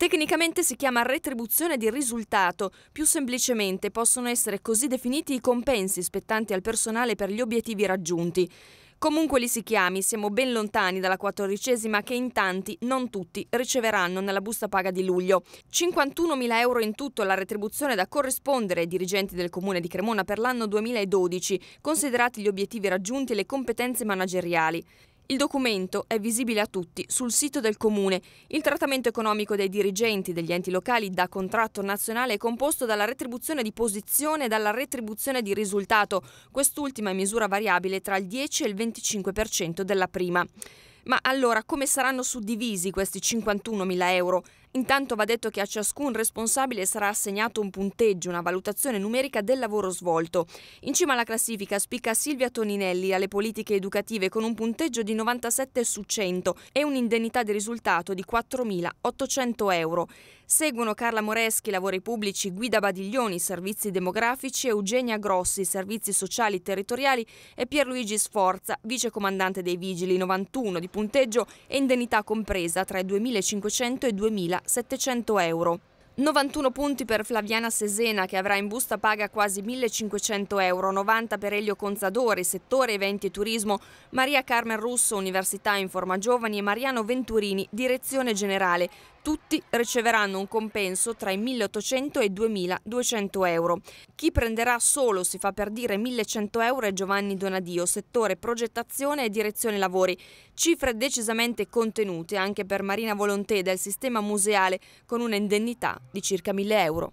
Tecnicamente si chiama retribuzione di risultato, più semplicemente possono essere così definiti i compensi spettanti al personale per gli obiettivi raggiunti. Comunque li si chiami, siamo ben lontani dalla quattordicesima che in tanti, non tutti, riceveranno nella busta paga di luglio. 51.000 euro in tutto la retribuzione da corrispondere ai dirigenti del Comune di Cremona per l'anno 2012, considerati gli obiettivi raggiunti e le competenze manageriali. Il documento è visibile a tutti sul sito del Comune. Il trattamento economico dei dirigenti degli enti locali da contratto nazionale è composto dalla retribuzione di posizione e dalla retribuzione di risultato. Quest'ultima è misura variabile tra il 10 e il 25% della prima. Ma allora come saranno suddivisi questi 51.000 euro? Intanto va detto che a ciascun responsabile sarà assegnato un punteggio, una valutazione numerica del lavoro svolto. In cima alla classifica spicca Silvia Toninelli alle politiche educative con un punteggio di 97 su 100 e un'indennità di risultato di 4.800 euro. Seguono Carla Moreschi, lavori pubblici, Guida Badiglioni, servizi demografici, Eugenia Grossi, servizi sociali e territoriali e Pierluigi Sforza, vicecomandante dei vigili, 91 di punteggio e indennità compresa tra i 2.500 e i 2.000 700 euro. 91 punti per Flaviana Sesena che avrà in busta paga quasi 1.500 euro, 90 per Elio Conzadori, settore eventi e turismo, Maria Carmen Russo, Università Informa Giovani e Mariano Venturini, direzione generale. Tutti riceveranno un compenso tra i 1.800 e i 2.200 euro. Chi prenderà solo, si fa per dire, 1.100 euro è Giovanni Donadio, settore progettazione e direzione lavori. Cifre decisamente contenute anche per Marina Volontè del sistema museale con un'indennità di circa 1000 euro.